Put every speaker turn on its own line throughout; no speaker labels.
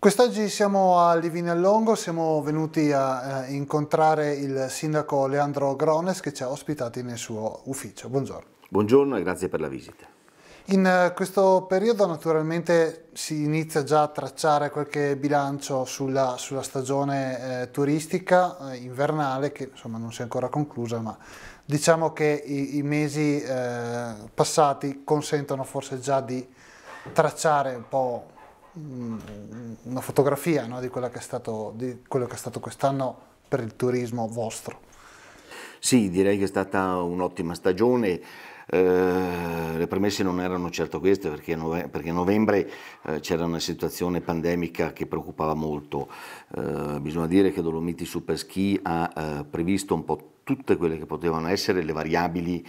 Quest'oggi siamo a Livinellongo, siamo venuti a eh, incontrare il sindaco Leandro Grones che ci ha ospitati nel suo ufficio. Buongiorno.
Buongiorno e grazie per la visita.
In eh, questo periodo naturalmente si inizia già a tracciare qualche bilancio sulla, sulla stagione eh, turistica eh, invernale che insomma non si è ancora conclusa ma diciamo che i, i mesi eh, passati consentono forse già di tracciare un po' una fotografia no, di, quello che è stato, stato quest'anno per il turismo vostro.
Sì, direi che è stata un'ottima stagione. Eh, le premesse non erano certo queste perché, nove perché novembre eh, c'era una situazione pandemica che preoccupava molto. Eh, bisogna dire che Dolomiti Superski ha eh, previsto un po' tutte quelle che potevano essere le variabili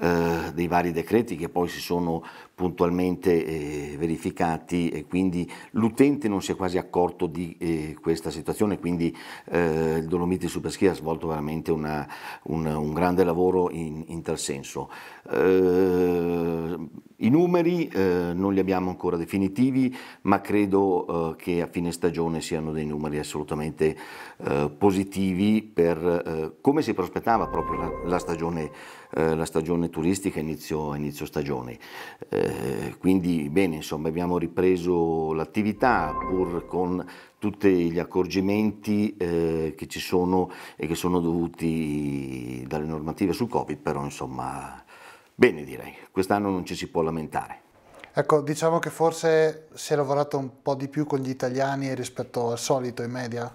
eh, dei vari decreti che poi si sono puntualmente eh, verificati e quindi l'utente non si è quasi accorto di eh, questa situazione, quindi eh, il Dolomiti Superschi ha svolto veramente una, un, un, grande lavoro in, in tal senso. Eh, i numeri eh, non li abbiamo ancora definitivi, ma credo eh, che a fine stagione siano dei numeri assolutamente eh, positivi per eh, come si prospettava proprio la, la, stagione, eh, la stagione, turistica inizio, inizio stagione. Eh, quindi bene, insomma, abbiamo ripreso l'attività pur con tutti gli accorgimenti eh, che ci sono e che sono dovuti dalle normative sul Covid, però insomma Bene direi, quest'anno non ci si può lamentare.
Ecco, diciamo che forse si è lavorato un po' di più con gli italiani rispetto al solito in media?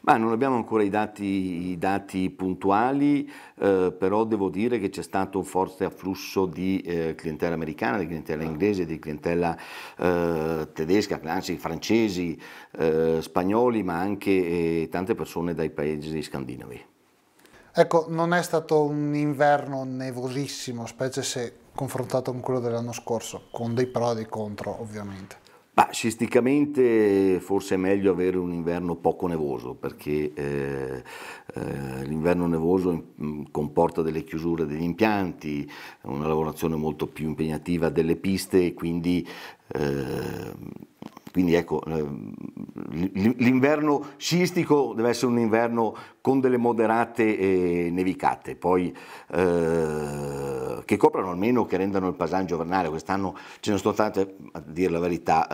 Ma non abbiamo ancora i dati, i dati puntuali, eh, però devo dire che c'è stato un forte afflusso di eh, clientela americana, di clientela inglese, di clientela eh, tedesca, anzi francesi, eh, spagnoli, ma anche eh, tante persone dai paesi scandinavi.
Ecco, non è stato un inverno nevosissimo, specie se confrontato con quello dell'anno scorso, con dei pro e dei contro ovviamente.
Ma scisticamente forse è meglio avere un inverno poco nevoso perché eh, eh, l'inverno nevoso comporta delle chiusure degli impianti, una lavorazione molto più impegnativa delle piste e quindi eh, quindi ecco, eh, l'inverno sciistico deve essere un inverno con delle moderate nevicate, poi eh, che coprano almeno, che rendano il paesaggio vernale. Quest'anno ce ne sono state, a dire la verità,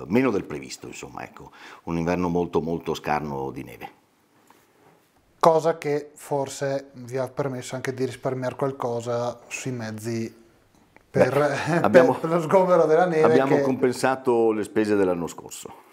eh, meno del previsto, insomma, ecco, un inverno molto molto scarno di neve.
Cosa che forse vi ha permesso anche di risparmiare qualcosa sui mezzi per, Beh, abbiamo, per, lo sgombero della neve. Abbiamo che...
compensato le spese dell'anno scorso.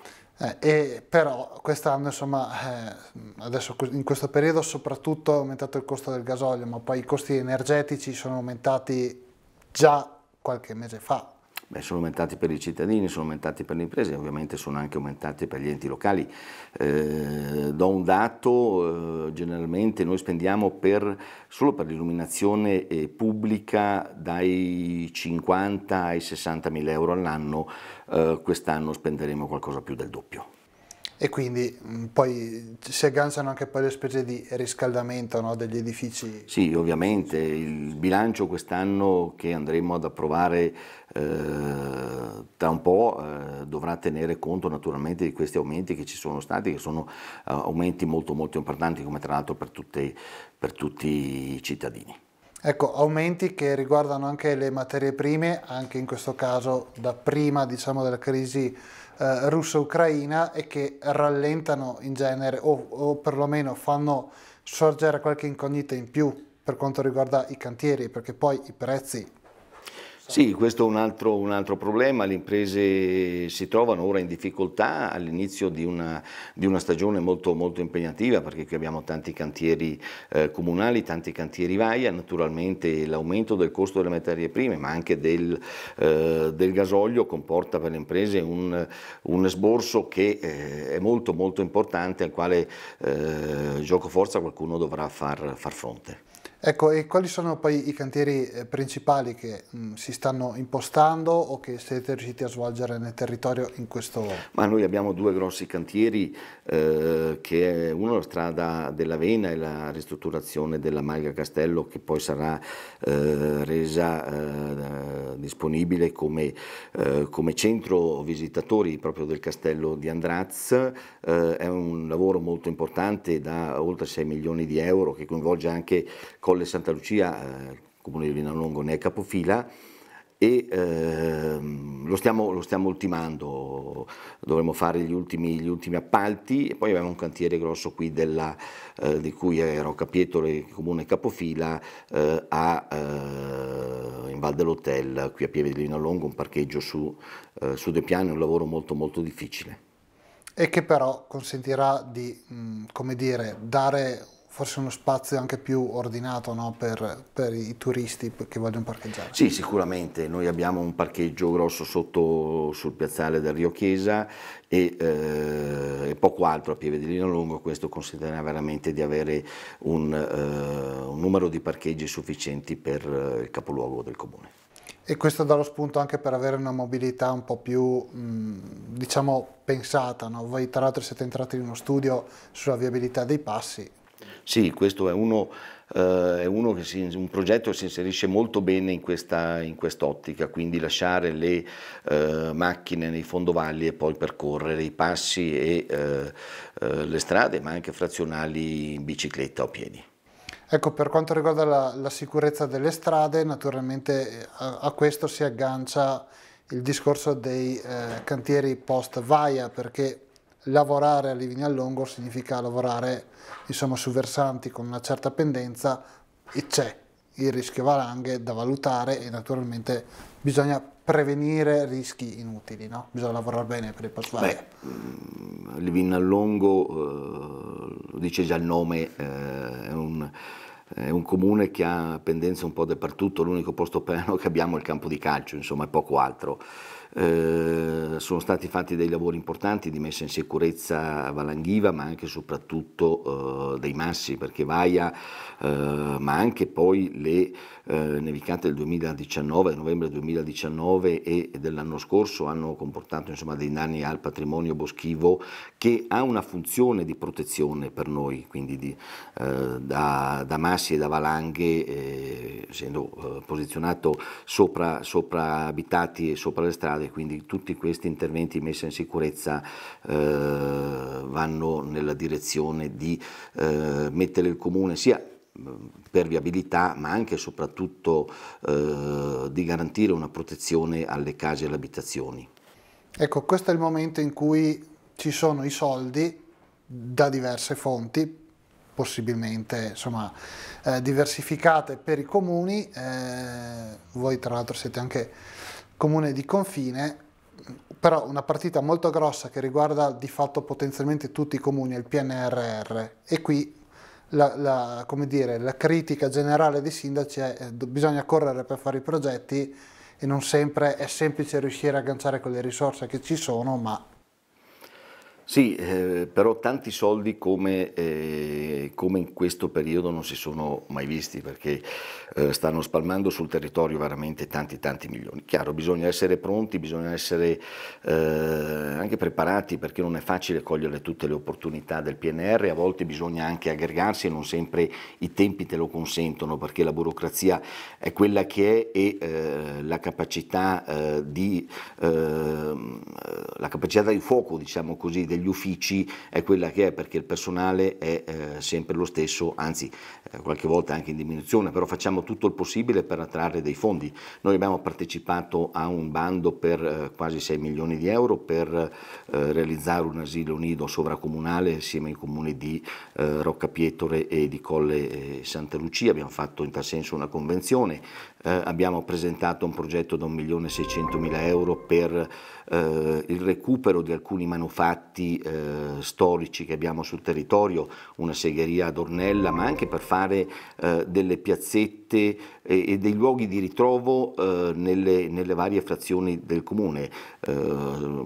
Eh, però quest'anno, insomma, eh, adesso in questo periodo soprattutto è aumentato il costo del gasolio, ma poi i costi energetici sono aumentati già qualche mese fa,
Beh, sono aumentati per i cittadini, sono aumentati per le imprese e ovviamente sono anche aumentati per gli enti locali. Eh, do un dato, eh, generalmente noi spendiamo per, solo per l'illuminazione eh, pubblica dai 50 ai 60 mila euro all'anno, eh, quest'anno spenderemo qualcosa più del doppio
e quindi mm, poi si agganciano anche poi le spese di riscaldamento no, degli edifici.
Sì, ovviamente il bilancio quest'anno che andremo ad approvare eh, tra un po' eh, dovrà tenere conto naturalmente di questi aumenti che ci sono stati, che sono eh, aumenti molto molto importanti come tra l'altro per, per tutti i cittadini.
Ecco, aumenti che riguardano anche le materie prime, anche in questo caso da prima diciamo, della crisi eh, russo-ucraina e che rallentano in genere o, o, perlomeno fanno sorgere qualche incognita in più per quanto riguarda i cantieri, perché poi i prezzi
sì, questo è un altro, un altro, problema, le imprese si trovano ora in difficoltà all'inizio di, di una, stagione molto, molto, impegnativa perché qui abbiamo tanti cantieri eh, comunali, tanti cantieri vaia, naturalmente l'aumento del costo delle materie prime ma anche del, eh, del gasolio comporta per le imprese un, un esborso che eh, è molto molto importante al quale eh, gioco forza qualcuno dovrà far, far fronte.
Ecco, e quali sono poi i cantieri eh, principali che mh, mm, si stanno impostando o che siete riusciti a svolgere nel territorio in questo?
Ma noi abbiamo due grossi cantieri, eh, che è uno la strada dell'Avena e la ristrutturazione della Malga Castello che poi sarà eh, resa eh, disponibile come, eh, come, centro visitatori proprio del castello di Andraz. Eh, è un lavoro molto importante da oltre 6 milioni di euro che coinvolge anche Colle Santa Lucia, eh, Comune di Vinalongo ne è capofila e ehm, lo, stiamo, lo, stiamo, ultimando, dovremo fare gli ultimi, gli ultimi, appalti e poi abbiamo un cantiere grosso qui della, eh, di cui ero eh, Rocca comune capofila, eh, a, eh, in Val dell'Hotel, qui a Pieve di Linalongo, un parcheggio su, eh, su due piani, un lavoro molto molto difficile.
E che però consentirà di, mh, come dire, dare forse uno spazio anche più ordinato no? per, per, i turisti che vogliono parcheggiare. Sì,
sicuramente. Noi abbiamo un parcheggio grosso sotto sul piazzale del Rio Chiesa e, eh, poco altro a Pieve di Lino Lungo. Questo considera veramente di avere un, eh, un numero di parcheggi sufficienti per eh, il capoluogo del comune.
E questo dà lo spunto anche per avere una mobilità un po' più, mm, diciamo, pensata. No? Voi tra l'altro siete entrati in uno studio sulla viabilità dei passi,
sì, questo è uno, eh, è uno si, un progetto che si inserisce molto bene in, questa, in quest'ottica, quindi lasciare le eh, macchine nei fondovalli e poi percorrere i passi e eh, eh le strade, ma anche frazionali in bicicletta o piedi.
Ecco, per quanto riguarda la, la sicurezza delle strade, naturalmente eh, a, a, questo si aggancia il discorso dei eh, cantieri post-vaia, perché lavorare a living a lungo significa lavorare insomma, su versanti con una certa pendenza e c'è il rischio valanghe da valutare e naturalmente bisogna prevenire rischi inutili, no? bisogna lavorare bene per il portfolio.
Mm, living a lungo, eh, lo dice già il nome, eh, è un è un comune che ha pendenze un po' dappertutto, l'unico posto piano che abbiamo è il campo di calcio, insomma è poco altro. Eh, sono stati fatti dei lavori importanti di messa in sicurezza a Valanghiva, ma anche e soprattutto eh, dei massi, perché Vaia, eh, ma anche poi le eh, nevicate del 2019, novembre 2019 e dell'anno scorso hanno comportato insomma, dei danni al patrimonio boschivo che ha una funzione di protezione per noi, quindi di, eh, da, da, massi e da valanghe, essendo posizionato sopra, sopra abitati e sopra le strade strade, quindi tutti questi interventi di messa in sicurezza eh, vanno nella direzione di eh, mettere il comune sia per viabilità ma anche e soprattutto eh, di garantire una protezione alle case e alle abitazioni.
Ecco, questo è il momento in cui ci sono i soldi da diverse fonti, possibilmente insomma, eh, diversificate per i comuni, eh, voi tra l'altro siete anche comune di confine, però una partita molto grossa che riguarda di fatto potenzialmente tutti i comuni, è il PNRR, e qui la, la, dire, la critica generale dei sindaci è eh, bisogna correre per fare i progetti e non sempre è semplice riuscire a agganciare quelle risorse che ci sono, ma
sì, eh, però tanti soldi come, eh, come, in questo periodo non si sono mai visti perché eh, stanno spalmando sul territorio veramente tanti tanti milioni. Chiaro, bisogna essere pronti, bisogna essere eh, anche preparati perché non è facile cogliere tutte le opportunità del PNR, a volte bisogna anche aggregarsi e non sempre i tempi te lo consentono perché la burocrazia è quella che è e eh, la capacità, eh, di, ehm, la, capacità di, fuoco, diciamo così, degli uffici è quella che è, perché il personale è eh, sempre lo stesso, anzi eh, qualche volta anche in diminuzione, però facciamo tutto il possibile per attrarre dei fondi. Noi abbiamo partecipato a un bando per eh, quasi 6 milioni di euro per eh, realizzare un asilo nido sovracomunale insieme ai comuni di eh, Roccapietore e di Colle eh, Santa Lucia, abbiamo fatto in tal senso una convenzione, abbiamo presentato un progetto da 1.600.000 euro per eh, il recupero di alcuni manufatti eh, storici che abbiamo sul territorio, una segheria ad Ornella, ma anche per fare eh, delle piazzette e, e, dei luoghi di ritrovo eh, nelle, nelle, varie frazioni del comune, eh,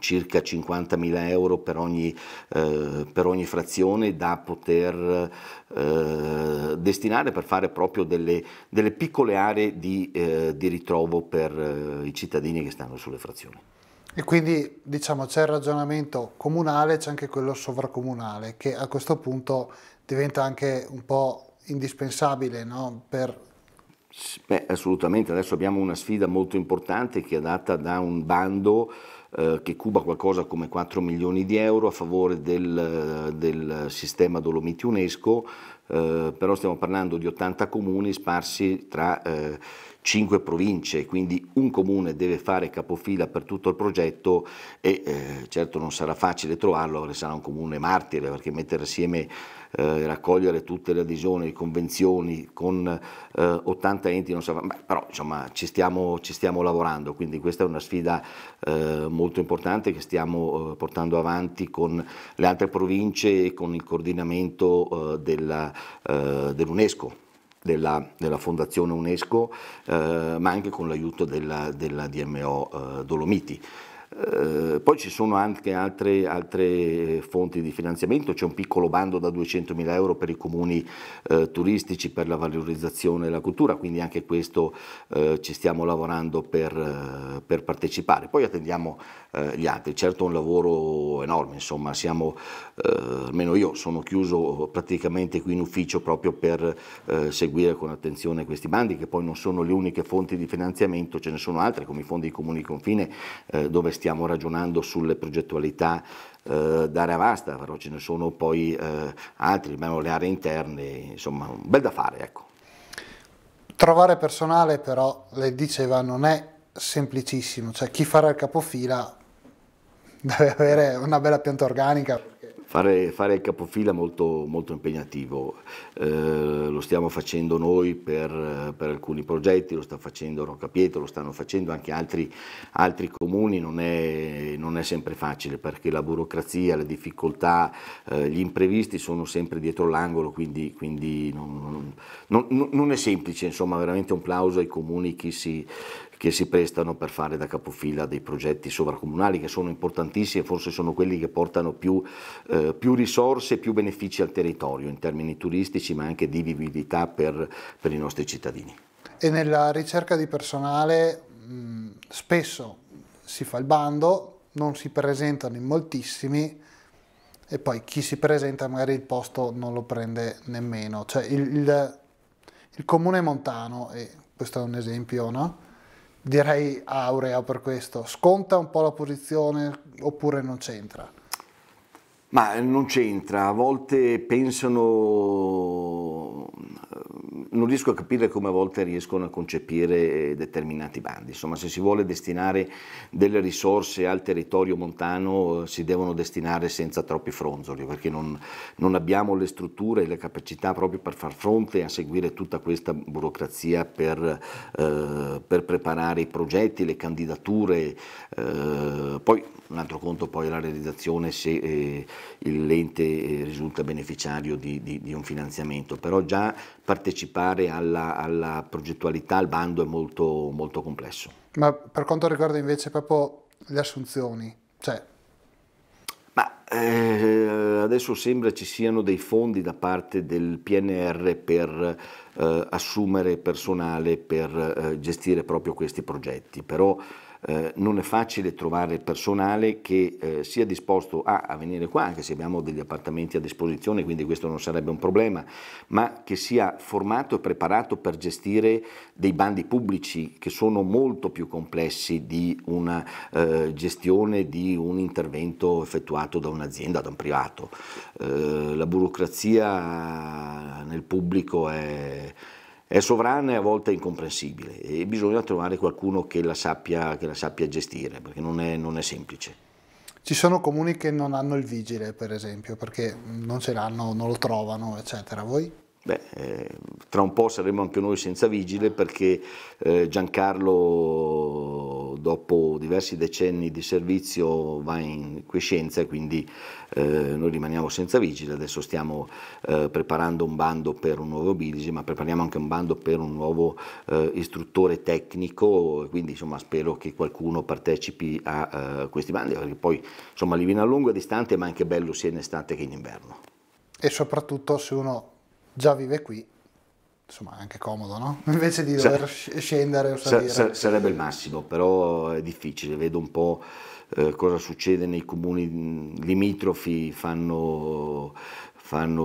circa 50.000 euro per ogni, eh, per ogni, frazione da poter destinare per fare proprio delle, delle piccole aree di, di ritrovo per i cittadini che stanno sulle frazioni.
E quindi diciamo c'è il ragionamento comunale, c'è anche quello sovracomunale, che a questo punto diventa anche un po' indispensabile no? per
Beh, assolutamente, adesso abbiamo una sfida molto importante che è data da un bando eh, che cuba qualcosa come 4 milioni di euro a favore del, eh, del sistema Dolomiti UNESCO, eh, però stiamo parlando di 80 comuni sparsi tra eh, 5 province, quindi un comune deve fare capofila per tutto il progetto e eh, certo non sarà facile trovarlo, sarà un comune martire perché mettere assieme eh, raccogliere tutte le adesioni, le convenzioni con eh, 80 enti, non so, ma, però insomma ci stiamo, ci stiamo, lavorando, quindi questa è una sfida eh, molto importante che stiamo eh, portando avanti con le altre province e con il coordinamento eh, eh, dell'UNESCO. della, della, Fondazione UNESCO, ma anche con l'aiuto della, della, DMO Dolomiti. Eh, poi ci sono anche altre, altre, fonti di finanziamento, c'è un piccolo bando da 200 mila euro per i comuni eh, turistici per la valorizzazione della cultura, quindi anche questo eh, ci stiamo lavorando per, eh, per partecipare. Poi attendiamo eh, gli altri. Certo è un lavoro enorme, insomma, siamo, eh, almeno io sono chiuso praticamente qui in ufficio proprio per eh, seguire con attenzione questi bandi, che poi non sono le uniche fonti di finanziamento, ce ne sono altre come i fondi comuni di confine, eh, dove stiamo ragionando sulle progettualità eh, d'area vasta, però ce ne sono poi altri, almeno le aree interne, insomma, un bel da fare, ecco.
Trovare personale però, le diceva, non è semplicissimo, cioè chi farà il capofila deve avere una bella pianta organica.
Fare, fare il capofila è molto, molto impegnativo, eh, lo stiamo facendo noi per, per, alcuni progetti, lo sta facendo Pietro, lo stanno facendo anche altri, altri comuni, non è, non è, sempre facile perché la burocrazia, le difficoltà, eh, gli imprevisti sono sempre dietro l'angolo, quindi, quindi non, non, non, è semplice, insomma veramente un plauso ai comuni che si, che si prestano per fare da capofila dei progetti sovracomunali che sono importantissimi e forse sono quelli che portano più, eh, più risorse e più benefici al territorio in termini turistici ma anche di vivibilità per, per i nostri cittadini.
E nella ricerca di personale mh, spesso si fa il bando, non si presentano in moltissimi, e poi chi si presenta magari il posto non lo prende nemmeno. Cioè il, il, il comune montano, e questo è un esempio, no? direi aurea per questo. Sconta un po' la posizione oppure non c'entra?
Ma non c'entra, a volte pensano non riesco a capire come a volte riescono a concepire eh, determinati bandi. Insomma, se si vuole destinare delle risorse al territorio montano eh, si devono destinare senza troppi fronzoli, perché non, non abbiamo le strutture e le capacità proprio per far fronte a seguire tutta questa burocrazia per, eh, per preparare i progetti, le candidature. Eh, poi un altro conto poi è la realizzazione se eh, l'ente eh, risulta beneficiario di, di, di, un finanziamento, però già partecipare alla, alla progettualità, al bando è molto, molto complesso.
Ma per quanto riguarda invece proprio le assunzioni, cioè
ma eh, adesso sembra ci siano dei fondi da parte del PNR per eh, assumere personale per eh, gestire proprio questi progetti, però eh, non è facile trovare personale che eh, sia disposto a, a, venire qua, anche se abbiamo degli appartamenti a disposizione, quindi questo non sarebbe un problema, ma che sia formato e preparato per gestire dei bandi pubblici che sono molto più complessi di una eh, gestione di un intervento effettuato da un'azienda, da un privato. Eh, la burocrazia nel pubblico è è sovrana e a volte incomprensibile e bisogna trovare qualcuno che la sappia, che la sappia gestire perché non è, non è semplice.
Ci sono comuni che non hanno il vigile, per esempio, perché non ce l'hanno, non lo trovano, eccetera. Voi?
Beh, eh, tra un po' saremo anche noi senza vigile perché eh, Giancarlo dopo diversi decenni di servizio va in quiescenza e quindi eh, noi rimaniamo senza vigile, adesso stiamo eh, preparando un bando per un nuovo bilisi, ma prepariamo anche un bando per un nuovo eh, istruttore tecnico, quindi insomma spero che qualcuno partecipi a eh, questi bandi, perché poi insomma a Lungo e distante ma anche bello sia in estate che in inverno.
E soprattutto se uno già vive qui insomma è anche comodo, no? Invece di dover sa- scendere o salire. Sa- sarebbe
il massimo, però è difficile, vedo un po'. Eh, cosa succede nei comuni mm, limitrofi, fanno, fanno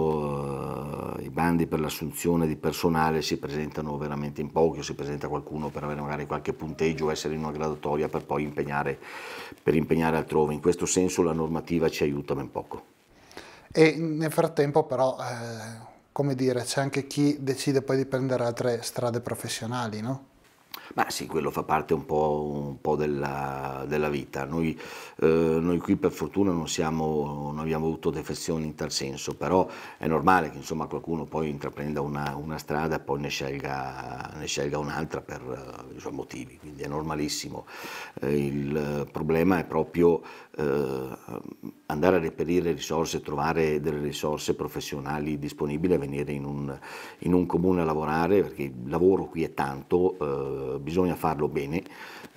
uh, i bandi per l'assunzione di personale, si presentano veramente in pochi o si presenta qualcuno per avere magari qualche punteggio, essere in una graduatoria per poi impegnare, per impegnare altrove. In questo senso la normativa ci aiuta ben poco.
E nel frattempo però... Eh come dire, c'è anche chi decide poi di prendere altre strade professionali, no? Ma sì,
quello fa parte un po', un po della, della, vita. Noi, eh, noi, qui per fortuna non, siamo, non, abbiamo avuto defezioni in tal senso, però è normale che insomma, qualcuno poi intraprenda una, una strada e poi ne scelga, ne scelga un'altra per eh, i suoi motivi, quindi è normalissimo. Eh, il problema è proprio eh, andare a reperire risorse, trovare delle risorse professionali disponibili, venire in un, in un comune a lavorare, perché il lavoro qui è tanto eh, eh, bisogna farlo bene,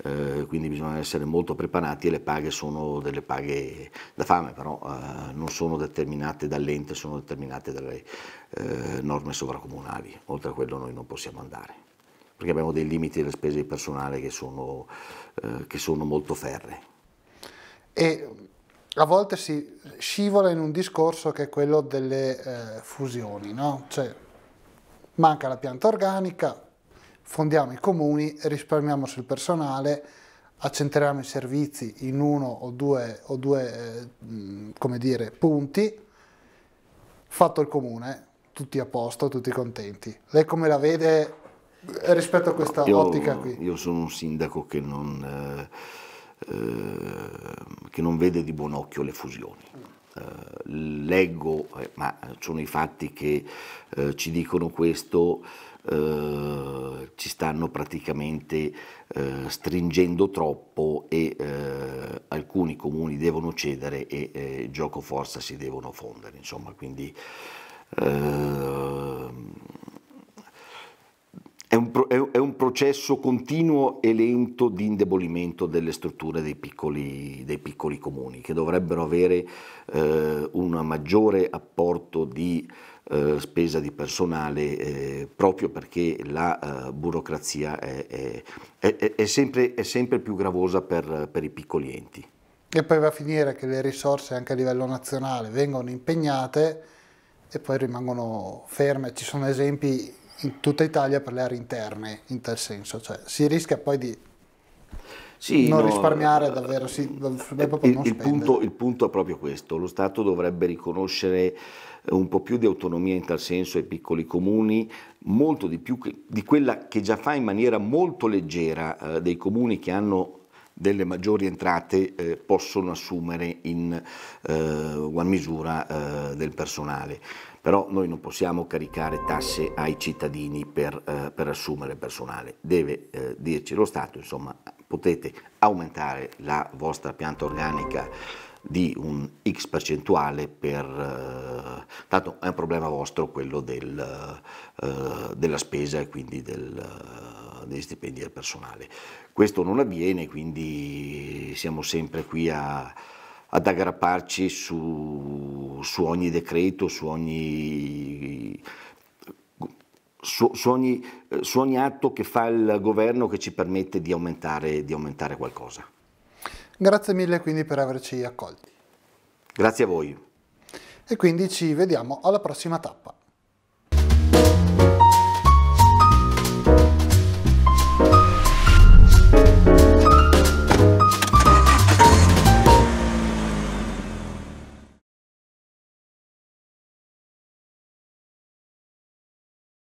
eh, quindi bisogna essere molto preparati e le paghe sono delle paghe da fame, però eh, non sono determinate dall'ente, sono determinate dalle eh, norme sovracomunali, oltre a quello noi non possiamo andare, perché abbiamo dei limiti delle spese di personale che sono, eh, che sono molto ferre.
E a volte si scivola in un discorso che è quello delle eh, fusioni, no? cioè, manca la pianta organica, fondiamo i comuni, risparmiamo sul personale, accentriamo i servizi in uno o due, o due eh, dire, punti, fatto il comune, tutti a posto, tutti contenti. Lei come la vede eh, rispetto a questa io, ottica qui?
Io sono un sindaco che non, eh, eh, che non vede di buon occhio le fusioni leggo, eh, ma sono i fatti che eh, ci dicono questo, eh, ci stanno praticamente eh, stringendo troppo e eh, alcuni comuni devono cedere e eh, gioco forza si devono fondere. Insomma, quindi è un, è, è un, processo continuo e lento di indebolimento delle strutture dei piccoli, dei piccoli comuni, che dovrebbero avere eh, un maggiore apporto di eh, spesa di personale eh, proprio perché la eh, burocrazia è, è, sempre, è sempre più gravosa per, per i piccoli enti.
E poi va a finire che le risorse anche a livello nazionale vengono impegnate e poi rimangono ferme. Ci sono esempi in tutta Italia per le aree interne, in tal senso, cioè si rischia poi di sì, non no, risparmiare eh, davvero, sì, eh, il, il,
punto, il, punto, è proprio questo, lo Stato dovrebbe riconoscere eh, un po' più di autonomia in tal senso ai piccoli comuni, molto di più che, di quella che già fa in maniera molto leggera eh, dei comuni che hanno delle maggiori entrate eh, possono assumere in eh, misura del personale però noi non possiamo caricare tasse ai cittadini per, eh, per assumere personale, deve eh, dirci lo Stato, insomma potete aumentare la vostra pianta organica di un X percentuale per... Eh, tanto è un problema vostro quello del, eh, della spesa e quindi del, eh, degli stipendi del personale. Questo non avviene, quindi siamo sempre qui a, ad aggrapparci su su ogni decreto, su ogni, su, su, ogni, su ogni, atto che fa il governo che ci permette di aumentare, di aumentare qualcosa.
Grazie mille quindi per averci accolti.
Grazie a voi.
E quindi ci vediamo alla prossima tappa.